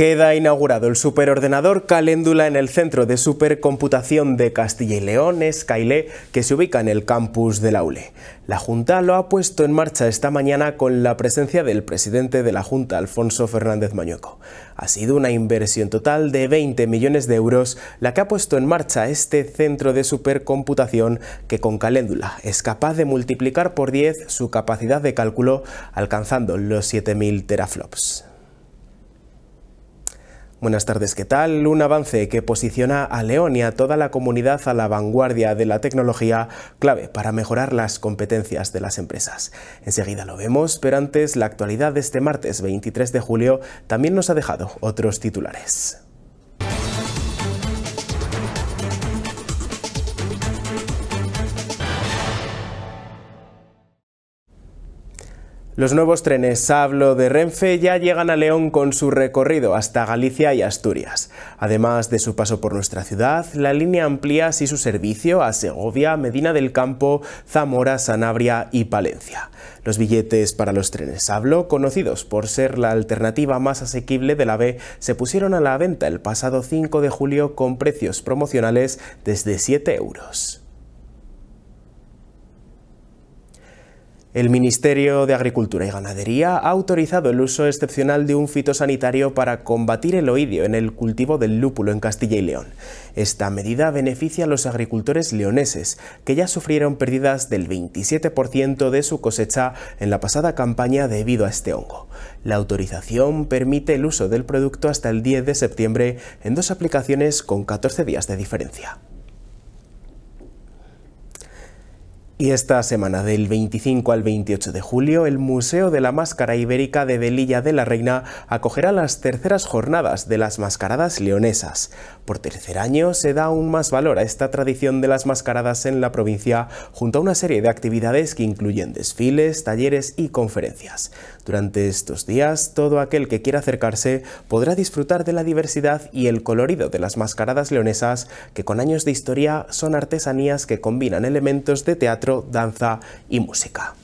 Queda inaugurado el superordenador Caléndula en el Centro de Supercomputación de Castilla y León, Skyle, que se ubica en el campus la ULE. La Junta lo ha puesto en marcha esta mañana con la presencia del presidente de la Junta, Alfonso Fernández Mañueco. Ha sido una inversión total de 20 millones de euros la que ha puesto en marcha este centro de supercomputación que con Caléndula es capaz de multiplicar por 10 su capacidad de cálculo alcanzando los 7.000 teraflops. Buenas tardes, ¿qué tal? Un avance que posiciona a León y a toda la comunidad a la vanguardia de la tecnología, clave para mejorar las competencias de las empresas. Enseguida lo vemos, pero antes la actualidad de este martes 23 de julio también nos ha dejado otros titulares. Los nuevos trenes Sablo de Renfe ya llegan a León con su recorrido hasta Galicia y Asturias. Además de su paso por nuestra ciudad, la línea amplía así su servicio a Segovia, Medina del Campo, Zamora, Sanabria y Palencia. Los billetes para los trenes Sablo, conocidos por ser la alternativa más asequible de la B, se pusieron a la venta el pasado 5 de julio con precios promocionales desde 7 euros. El Ministerio de Agricultura y Ganadería ha autorizado el uso excepcional de un fitosanitario para combatir el oidio en el cultivo del lúpulo en Castilla y León. Esta medida beneficia a los agricultores leoneses, que ya sufrieron pérdidas del 27% de su cosecha en la pasada campaña debido a este hongo. La autorización permite el uso del producto hasta el 10 de septiembre en dos aplicaciones con 14 días de diferencia. Y esta semana, del 25 al 28 de julio, el Museo de la Máscara Ibérica de Velilla de la Reina acogerá las terceras jornadas de las mascaradas leonesas. Por tercer año se da aún más valor a esta tradición de las mascaradas en la provincia junto a una serie de actividades que incluyen desfiles, talleres y conferencias. Durante estos días, todo aquel que quiera acercarse podrá disfrutar de la diversidad y el colorido de las mascaradas leonesas que con años de historia son artesanías que combinan elementos de teatro danza y música.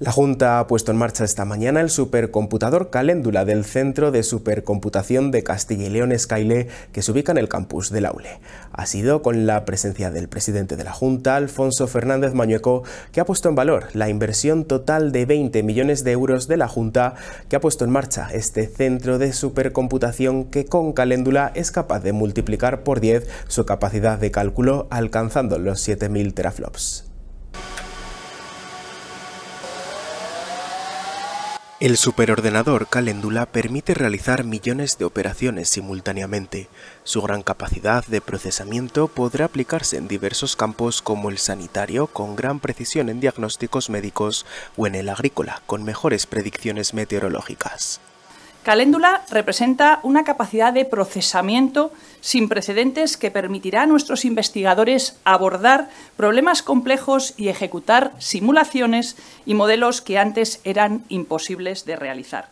La Junta ha puesto en marcha esta mañana el supercomputador Caléndula del Centro de Supercomputación de Castilla y León SkyLe, que se ubica en el campus del Aule. Ha sido con la presencia del presidente de la Junta, Alfonso Fernández Mañueco, que ha puesto en valor la inversión total de 20 millones de euros de la Junta, que ha puesto en marcha este centro de supercomputación que con Caléndula es capaz de multiplicar por 10 su capacidad de cálculo, alcanzando los 7.000 teraflops. El superordenador Calendula permite realizar millones de operaciones simultáneamente. Su gran capacidad de procesamiento podrá aplicarse en diversos campos como el sanitario, con gran precisión en diagnósticos médicos, o en el agrícola, con mejores predicciones meteorológicas. Caléndula representa una capacidad de procesamiento sin precedentes que permitirá a nuestros investigadores abordar problemas complejos y ejecutar simulaciones y modelos que antes eran imposibles de realizar.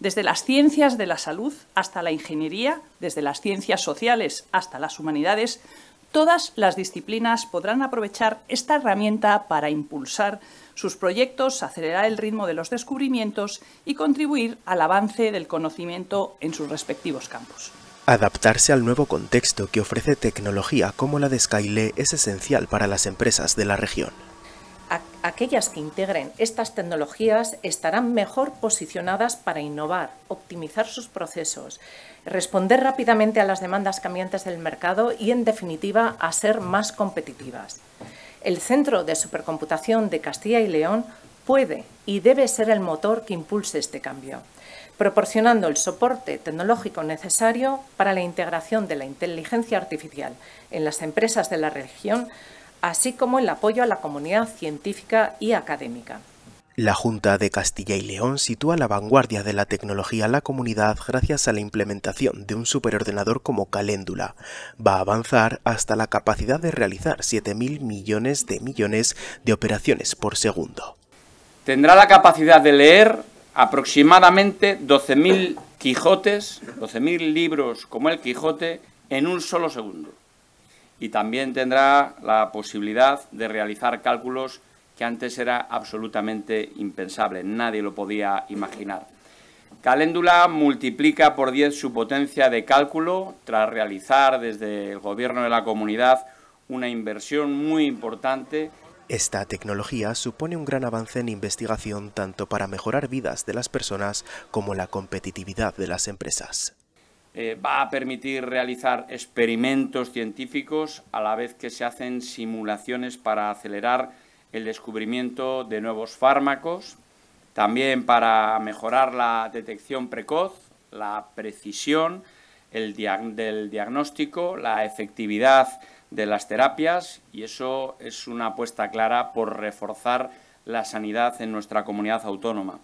Desde las ciencias de la salud hasta la ingeniería, desde las ciencias sociales hasta las humanidades, todas las disciplinas podrán aprovechar esta herramienta para impulsar sus proyectos, acelerar el ritmo de los descubrimientos y contribuir al avance del conocimiento en sus respectivos campos. Adaptarse al nuevo contexto que ofrece tecnología como la de Skyle es esencial para las empresas de la región. Aquellas que integren estas tecnologías estarán mejor posicionadas para innovar, optimizar sus procesos, responder rápidamente a las demandas cambiantes del mercado y, en definitiva, a ser más competitivas. El Centro de Supercomputación de Castilla y León puede y debe ser el motor que impulse este cambio, proporcionando el soporte tecnológico necesario para la integración de la inteligencia artificial en las empresas de la región, así como el apoyo a la comunidad científica y académica. La Junta de Castilla y León sitúa a la vanguardia de la tecnología en la comunidad gracias a la implementación de un superordenador como Caléndula. Va a avanzar hasta la capacidad de realizar 7.000 millones de millones de operaciones por segundo. Tendrá la capacidad de leer aproximadamente 12.000 Quijotes, 12.000 libros como el Quijote, en un solo segundo. Y también tendrá la posibilidad de realizar cálculos que antes era absolutamente impensable, nadie lo podía imaginar. Caléndula multiplica por 10 su potencia de cálculo tras realizar desde el gobierno de la comunidad una inversión muy importante esta tecnología supone un gran avance en investigación tanto para mejorar vidas de las personas como la competitividad de las empresas. Eh, va a permitir realizar experimentos científicos a la vez que se hacen simulaciones para acelerar el descubrimiento de nuevos fármacos, también para mejorar la detección precoz, la precisión del diagnóstico, la efectividad de las terapias y eso es una apuesta clara por reforzar la sanidad en nuestra comunidad autónoma.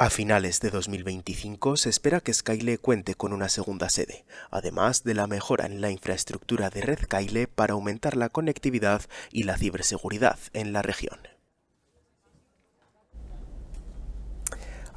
A finales de 2025 se espera que Skyle cuente con una segunda sede, además de la mejora en la infraestructura de red Skyle para aumentar la conectividad y la ciberseguridad en la región.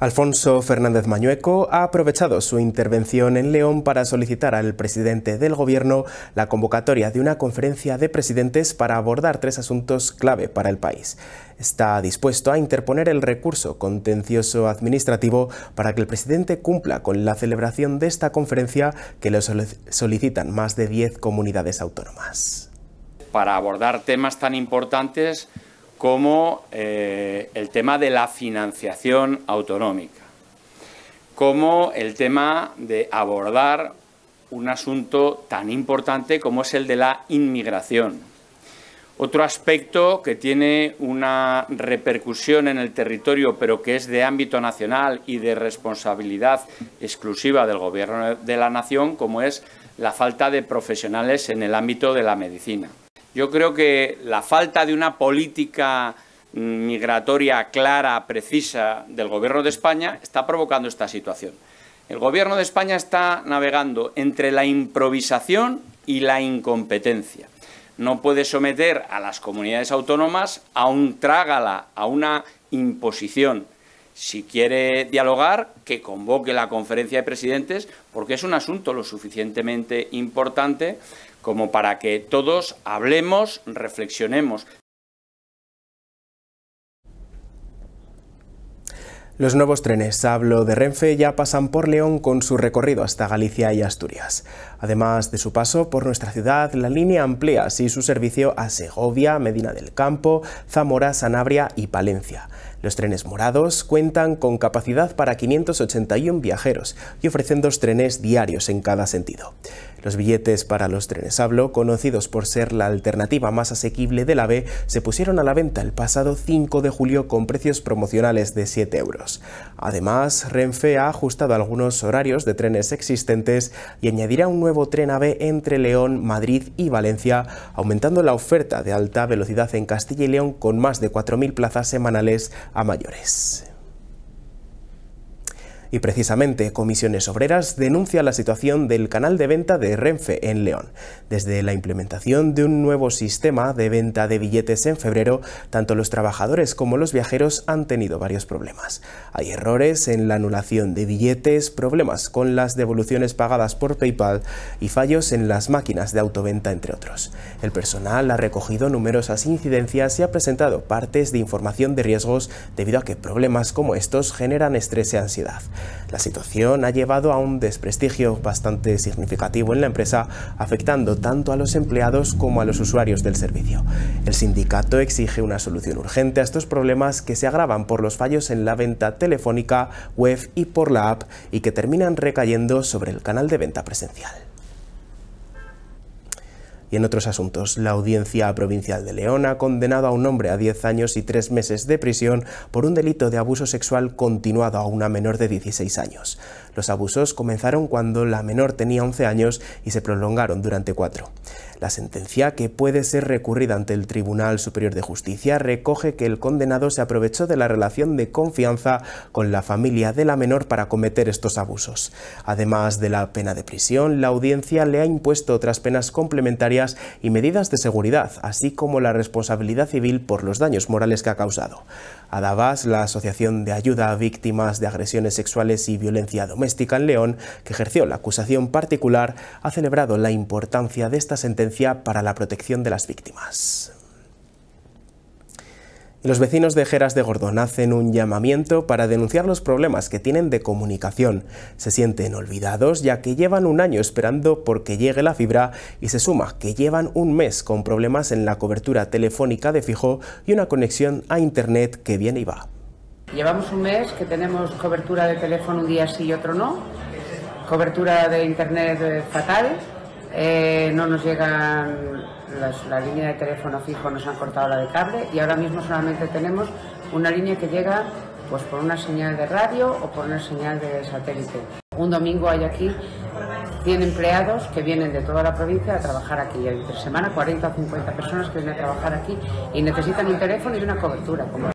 Alfonso Fernández Mañueco ha aprovechado su intervención en León para solicitar al presidente del Gobierno la convocatoria de una conferencia de presidentes para abordar tres asuntos clave para el país. Está dispuesto a interponer el recurso contencioso administrativo para que el presidente cumpla con la celebración de esta conferencia que lo solicitan más de 10 comunidades autónomas. Para abordar temas tan importantes como eh, el tema de la financiación autonómica, como el tema de abordar un asunto tan importante como es el de la inmigración. Otro aspecto que tiene una repercusión en el territorio, pero que es de ámbito nacional y de responsabilidad exclusiva del Gobierno de la Nación, como es la falta de profesionales en el ámbito de la medicina. Yo creo que la falta de una política migratoria clara, precisa del Gobierno de España está provocando esta situación. El Gobierno de España está navegando entre la improvisación y la incompetencia. No puede someter a las comunidades autónomas a un trágala, a una imposición. Si quiere dialogar, que convoque la conferencia de presidentes, porque es un asunto lo suficientemente importante como para que todos hablemos, reflexionemos. Los nuevos trenes Hablo de Renfe ya pasan por León con su recorrido hasta Galicia y Asturias. Además de su paso por nuestra ciudad, la línea amplía así su servicio a Segovia, Medina del Campo, Zamora, Sanabria y Palencia. Los trenes morados cuentan con capacidad para 581 viajeros y ofrecen dos trenes diarios en cada sentido. Los billetes para los trenes Hablo, conocidos por ser la alternativa más asequible del AVE, se pusieron a la venta el pasado 5 de julio con precios promocionales de 7 euros. Además, Renfe ha ajustado algunos horarios de trenes existentes y añadirá un nuevo nuevo tren AVE entre León, Madrid y Valencia, aumentando la oferta de alta velocidad en Castilla y León con más de 4.000 plazas semanales a mayores. Y precisamente Comisiones Obreras denuncia la situación del canal de venta de Renfe en León. Desde la implementación de un nuevo sistema de venta de billetes en febrero, tanto los trabajadores como los viajeros han tenido varios problemas. Hay errores en la anulación de billetes, problemas con las devoluciones pagadas por PayPal y fallos en las máquinas de autoventa, entre otros. El personal ha recogido numerosas incidencias y ha presentado partes de información de riesgos debido a que problemas como estos generan estrés y ansiedad. La situación ha llevado a un desprestigio bastante significativo en la empresa, afectando tanto a los empleados como a los usuarios del servicio. El sindicato exige una solución urgente a estos problemas que se agravan por los fallos en la venta telefónica, web y por la app y que terminan recayendo sobre el canal de venta presencial. Y en otros asuntos, la Audiencia Provincial de León ha condenado a un hombre a 10 años y 3 meses de prisión por un delito de abuso sexual continuado a una menor de 16 años. Los abusos comenzaron cuando la menor tenía 11 años y se prolongaron durante cuatro. La sentencia, que puede ser recurrida ante el Tribunal Superior de Justicia, recoge que el condenado se aprovechó de la relación de confianza con la familia de la menor para cometer estos abusos. Además de la pena de prisión, la audiencia le ha impuesto otras penas complementarias y medidas de seguridad, así como la responsabilidad civil por los daños morales que ha causado. ADAVAS, la Asociación de Ayuda a Víctimas de Agresiones Sexuales y Violencia Doméstica en León, que ejerció la acusación particular, ha celebrado la importancia de esta sentencia para la protección de las víctimas. Los vecinos de Jeras de Gordón hacen un llamamiento para denunciar los problemas que tienen de comunicación. Se sienten olvidados ya que llevan un año esperando porque llegue la fibra y se suma que llevan un mes con problemas en la cobertura telefónica de fijo y una conexión a internet que viene y va. Llevamos un mes que tenemos cobertura de teléfono un día sí y otro no, cobertura de internet eh, fatal eh, no nos llegan la línea de teléfono fijo, nos han cortado la de cable y ahora mismo solamente tenemos una línea que llega pues por una señal de radio o por una señal de satélite. Un domingo hay aquí 100 empleados que vienen de toda la provincia a trabajar aquí. Y entre semana 40 o 50 personas que vienen a trabajar aquí y necesitan un teléfono y una cobertura. Como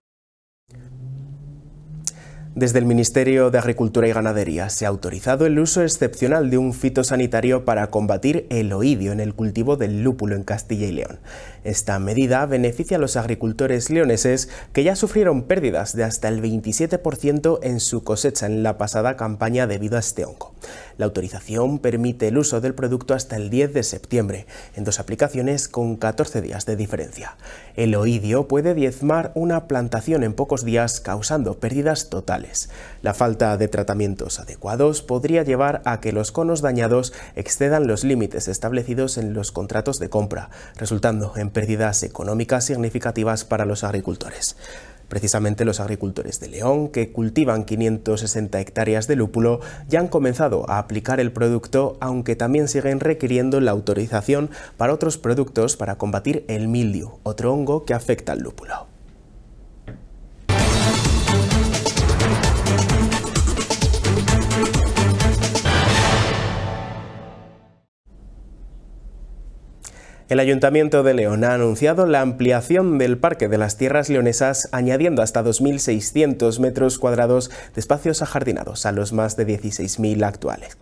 desde el Ministerio de Agricultura y Ganadería se ha autorizado el uso excepcional de un fitosanitario para combatir el oidio en el cultivo del lúpulo en Castilla y León. Esta medida beneficia a los agricultores leoneses que ya sufrieron pérdidas de hasta el 27% en su cosecha en la pasada campaña debido a este hongo. La autorización permite el uso del producto hasta el 10 de septiembre, en dos aplicaciones con 14 días de diferencia. El oidio puede diezmar una plantación en pocos días causando pérdidas totales. La falta de tratamientos adecuados podría llevar a que los conos dañados excedan los límites establecidos en los contratos de compra, resultando en pérdidas económicas significativas para los agricultores. Precisamente los agricultores de León, que cultivan 560 hectáreas de lúpulo, ya han comenzado a aplicar el producto, aunque también siguen requiriendo la autorización para otros productos para combatir el mildio, otro hongo que afecta al lúpulo. El Ayuntamiento de León ha anunciado la ampliación del Parque de las Tierras Leonesas, añadiendo hasta 2.600 metros cuadrados de espacios ajardinados a los más de 16.000 actuales.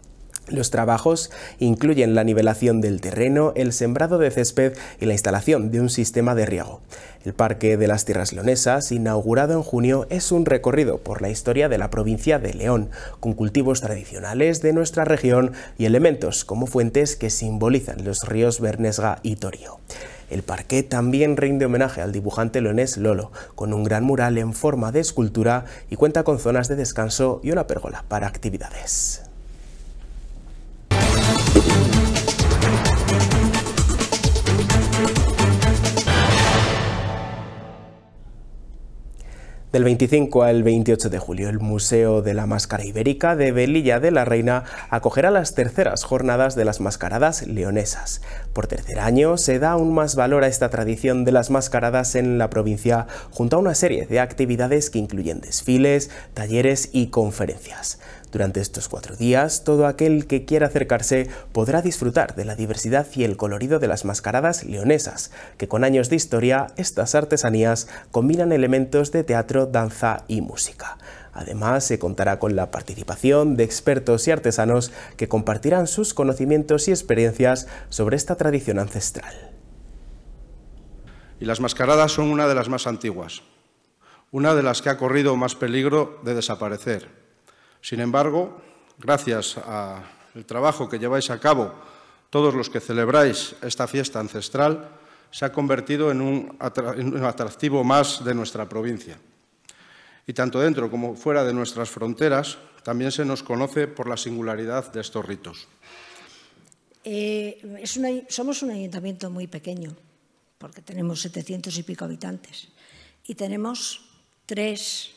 Los trabajos incluyen la nivelación del terreno, el sembrado de césped y la instalación de un sistema de riego. El Parque de las Tierras Leonesas, inaugurado en junio, es un recorrido por la historia de la provincia de León, con cultivos tradicionales de nuestra región y elementos como fuentes que simbolizan los ríos Bernesga y Torío. El parque también rinde homenaje al dibujante leonés Lolo, con un gran mural en forma de escultura y cuenta con zonas de descanso y una pérgola para actividades. Del 25 al 28 de julio, el Museo de la Máscara Ibérica de Velilla de la Reina acogerá las terceras jornadas de las mascaradas leonesas. Por tercer año, se da aún más valor a esta tradición de las mascaradas en la provincia junto a una serie de actividades que incluyen desfiles, talleres y conferencias. Durante estos cuatro días, todo aquel que quiera acercarse podrá disfrutar de la diversidad y el colorido de las mascaradas leonesas, que con años de historia, estas artesanías combinan elementos de teatro, danza y música. Además, se contará con la participación de expertos y artesanos que compartirán sus conocimientos y experiencias sobre esta tradición ancestral. Y las mascaradas son una de las más antiguas, una de las que ha corrido más peligro de desaparecer sin embargo, gracias al trabajo que lleváis a cabo todos los que celebráis esta fiesta ancestral, se ha convertido en un, atractivo más de nuestra provincia. Y tanto dentro como fuera de nuestras fronteras, también se nos conoce por la singularidad de estos ritos. Eh, somos un ayuntamiento muy pequeño, porque tenemos 700 y pico habitantes, y tenemos tres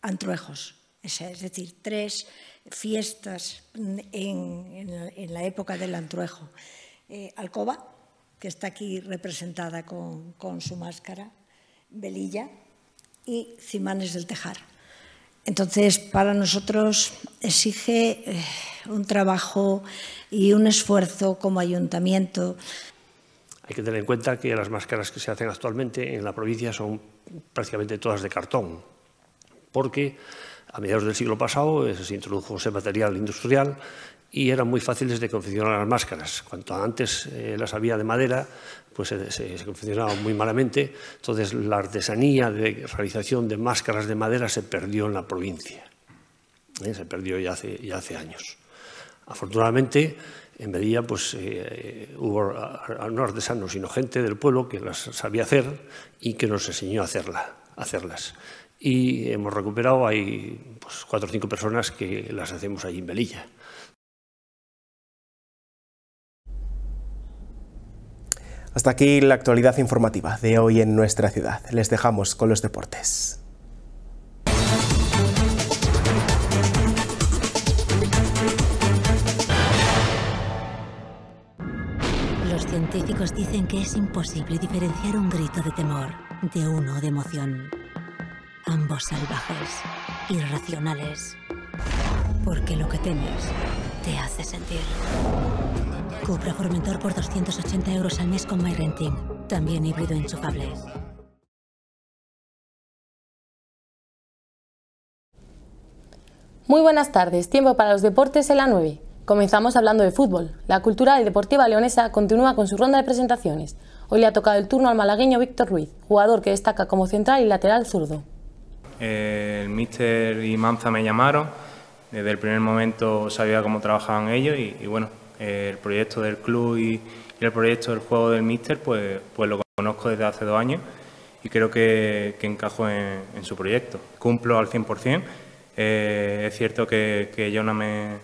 antruejos, es decir, tres fiestas en, la época del antruejo. Eh, Alcoba, que está aquí representada con, su máscara, Belilla y Cimanes del Tejar. Entonces, para nosotros exige eh, un trabajo y un esfuerzo como ayuntamiento. Hay que tener en cuenta que las máscaras que se hacen actualmente en la provincia son prácticamente todas de cartón, porque a mediados del siglo pasado eh, se introdujo ese material industrial y eran muy fáciles de confeccionar las máscaras. Cuanto antes eh, las había de madera, pues eh, se, confeccionaban muy malamente. Entonces la artesanía de realización de máscaras de madera se perdió en la provincia. Se perdió ya hace, años. Afortunadamente, en Medellín pues, hubo no artesanos, sino gente del pueblo que las sabía hacer y que nos enseñó a hacerlas y hemos recuperado, hay pues, cuatro o cinco personas que las hacemos allí en Velilla. Hasta aquí la actualidad informativa de hoy en nuestra ciudad. Les dejamos con los deportes. Los científicos dicen que es imposible diferenciar un grito de temor de uno de emoción ambos salvajes, irracionales. Porque lo que temes te hace sentir. Cupra Formentor por 280 euros al mes con MyRenting. También híbrido enchufable. Muy buenas tardes, tiempo para los deportes en la 9. Comenzamos hablando de fútbol. La cultura y deportiva leonesa continúa con su ronda de presentaciones. Hoy le ha tocado el turno al malagueño Víctor Ruiz, jugador que destaca como central y lateral zurdo el míster y Manza me llamaron. Desde el primer momento sabía cómo trabajaban ellos y, bueno, el proyecto del club y, el proyecto del juego del míster pues, pues lo conozco desde hace dos años y creo que, encajo en, su proyecto. Cumplo al 100%. Eh, es cierto que, yo no me,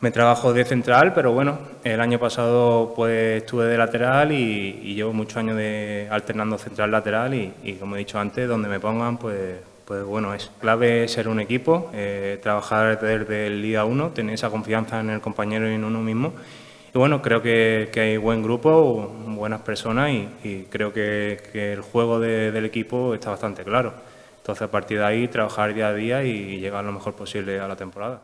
me trabajo de central, pero bueno, el año pasado pues estuve de lateral y, llevo muchos años de alternando central-lateral y como he dicho antes, donde me pongan pues pues bueno, es clave ser un equipo, eh, trabajar desde el día uno, tener esa confianza en el compañero y en uno mismo. Y bueno, creo que, hay buen grupo, buenas personas y, creo que, el juego del equipo está bastante claro. Entonces, a partir de ahí, trabajar día a día y llegar lo mejor posible a la temporada.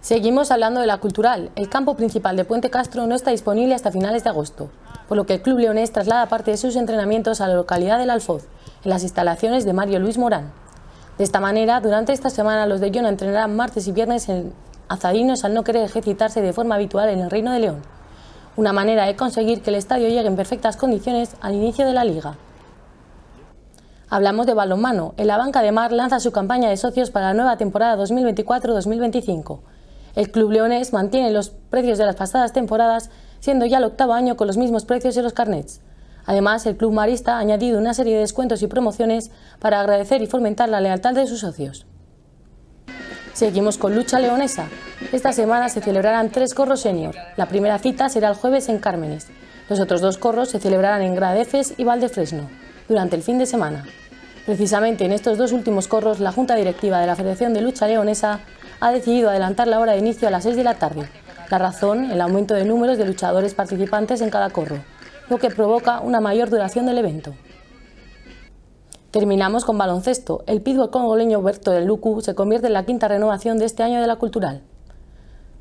Seguimos hablando de la cultural. El campo principal de Puente Castro no está disponible hasta finales de agosto, por lo que el club leonés traslada parte de sus entrenamientos a la localidad del Alfoz en las instalaciones de Mario Luis Morán. De esta manera, durante esta semana los de Yona entrenarán martes y viernes en Azadinos al no querer ejercitarse de forma habitual en el Reino de León. Una manera de conseguir que el estadio llegue en perfectas condiciones al inicio de la liga. Hablamos de balonmano. En la Banca de Mar lanza su campaña de socios para la nueva temporada 2024-2025. El club leonés mantiene los precios de las pasadas temporadas, siendo ya el octavo año con los mismos precios en los carnets. Además, el Club Marista ha añadido una serie de descuentos y promociones para agradecer y fomentar la lealtad de sus socios. Seguimos con Lucha Leonesa. Esta semana se celebrarán tres corros senior. La primera cita será el jueves en Cármenes. Los otros dos corros se celebrarán en Gradefes y Valdefresno durante el fin de semana. Precisamente en estos dos últimos corros, la Junta Directiva de la Federación de Lucha Leonesa ha decidido adelantar la hora de inicio a las 6 de la tarde. La razón, el aumento de números de luchadores participantes en cada corro lo que provoca una mayor duración del evento. Terminamos con baloncesto. El pívot congoleño Berto Lucu se convierte en la quinta renovación de este año de la cultural.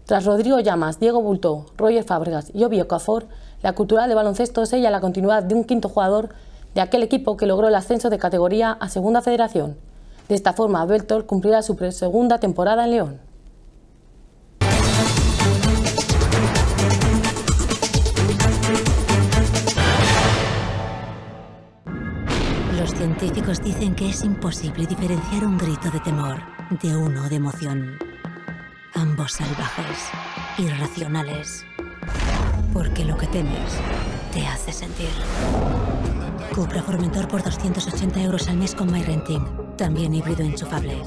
Tras Rodrigo Llamas, Diego Bultó, Roger Fábregas y Obio Cafor, la cultural de baloncesto sella la continuidad de un quinto jugador de aquel equipo que logró el ascenso de categoría a Segunda Federación. De esta forma, Beltor cumplirá su segunda temporada en León. científicos dicen que es imposible diferenciar un grito de temor de uno de emoción. Ambos salvajes, irracionales. Porque lo que temes te hace sentir. Cupra Formentor por 280 euros al mes con MyRenting. También híbrido enchufable.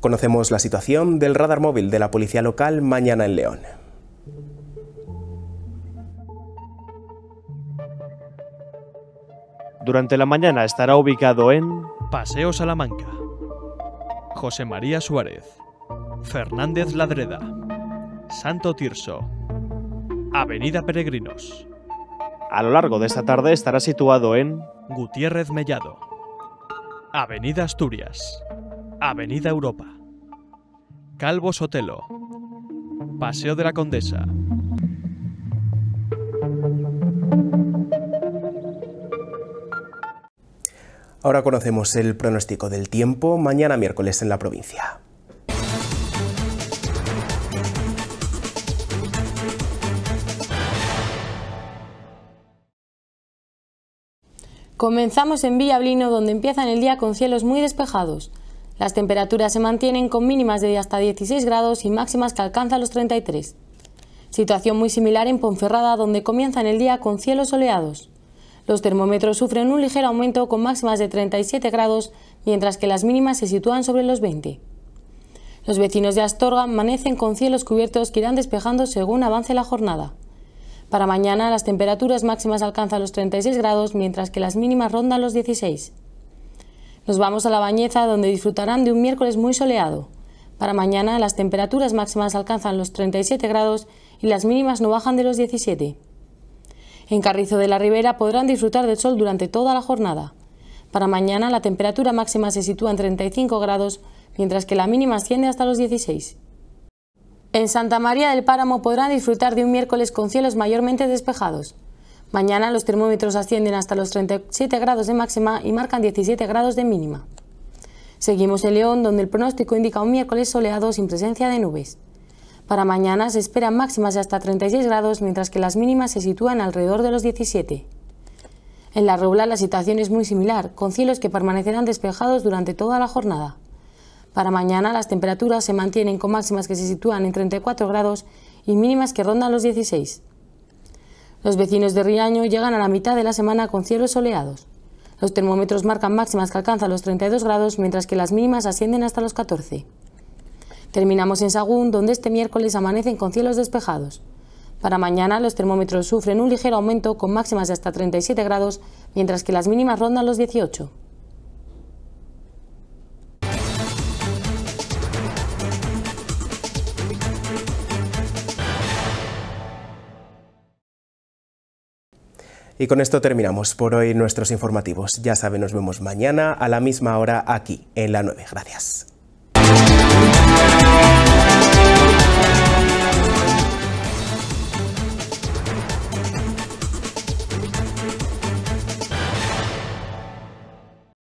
Conocemos la situación del radar móvil de la policía local mañana en León. Durante la mañana estará ubicado en Paseo Salamanca, José María Suárez, Fernández Ladreda, Santo Tirso, Avenida Peregrinos. A lo largo de esta tarde estará situado en Gutiérrez Mellado, Avenida Asturias, Avenida Europa, Calvo Sotelo, Paseo de la Condesa, Ahora conocemos el pronóstico del tiempo mañana miércoles en la provincia. Comenzamos en Villablino, donde empiezan el día con cielos muy despejados. Las temperaturas se mantienen con mínimas de hasta 16 grados y máximas que alcanzan los 33. Situación muy similar en Ponferrada, donde comienzan el día con cielos soleados. Los termómetros sufren un ligero aumento con máximas de 37 grados, mientras que las mínimas se sitúan sobre los 20. Los vecinos de Astorga amanecen con cielos cubiertos que irán despejando según avance la jornada. Para mañana las temperaturas máximas alcanzan los 36 grados, mientras que las mínimas rondan los 16. Nos vamos a La Bañeza, donde disfrutarán de un miércoles muy soleado. Para mañana las temperaturas máximas alcanzan los 37 grados y las mínimas no bajan de los 17. En Carrizo de la Ribera podrán disfrutar del sol durante toda la jornada. Para mañana la temperatura máxima se sitúa en 35 grados, mientras que la mínima asciende hasta los 16. En Santa María del Páramo podrán disfrutar de un miércoles con cielos mayormente despejados. Mañana los termómetros ascienden hasta los 37 grados de máxima y marcan 17 grados de mínima. Seguimos en León, donde el pronóstico indica un miércoles soleado sin presencia de nubes. Para mañana se esperan máximas de hasta 36 grados, mientras que las mínimas se sitúan alrededor de los 17. En la Robla la situación es muy similar, con cielos que permanecerán despejados durante toda la jornada. Para mañana las temperaturas se mantienen con máximas que se sitúan en 34 grados y mínimas que rondan los 16. Los vecinos de Riaño llegan a la mitad de la semana con cielos soleados. Los termómetros marcan máximas que alcanzan los 32 grados, mientras que las mínimas ascienden hasta los 14. Terminamos en Sagún, donde este miércoles amanecen con cielos despejados. Para mañana los termómetros sufren un ligero aumento con máximas de hasta 37 grados, mientras que las mínimas rondan los 18. Y con esto terminamos por hoy nuestros informativos. Ya saben, nos vemos mañana a la misma hora aquí, en la 9. Gracias.